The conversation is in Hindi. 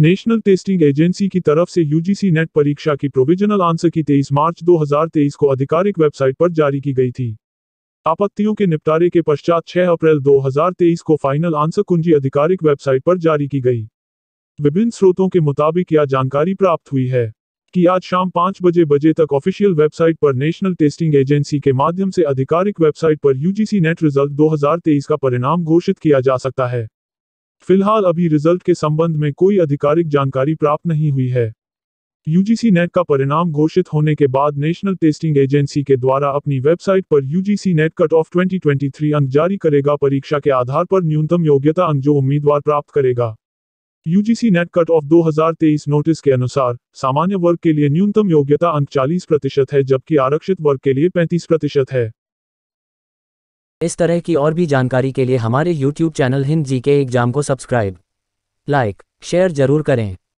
नेशनल टेस्टिंग एजेंसी की तरफ से यूजीसी नेट परीक्षा की प्रोविजनल आंसर की 23 मार्च 2023 को आधिकारिक वेबसाइट पर जारी की गई थी आपत्तियों के निपटारे के पश्चात 6 अप्रैल 2023 को फाइनल आंसर कुंजी आधिकारिक वेबसाइट पर जारी की गई विभिन्न स्रोतों के मुताबिक यह जानकारी प्राप्त हुई है कि आज शाम पाँच बजे बजे तक ऑफिशियल वेबसाइट पर नेशनल टेस्टिंग एजेंसी के माध्यम से आधिकारिक वेबसाइट पर यूजीसी नेट रिजल्ट 2023 का परिणाम घोषित किया जा सकता है फिलहाल अभी रिजल्ट के संबंध में कोई आधिकारिक जानकारी प्राप्त नहीं हुई है यूजीसी नेट का परिणाम घोषित होने के बाद नेशनल टेस्टिंग एजेंसी के द्वारा अपनी वेबसाइट पर यूजीसी नेट कट ऑफ 2023 अंक जारी करेगा परीक्षा के आधार पर न्यूनतम योग्यता अंक जो उम्मीदवार प्राप्त करेगा UGC NET cut off 2023 notice के अनुसार सामान्य वर्ग के लिए न्यूनतम योग्यता अंक चालीस प्रतिशत है जबकि आरक्षित वर्ग के लिए पैंतीस प्रतिशत है इस तरह की और भी जानकारी के लिए हमारे YouTube चैनल हिंद जी के एग्जाम को सब्सक्राइब लाइक शेयर जरूर करें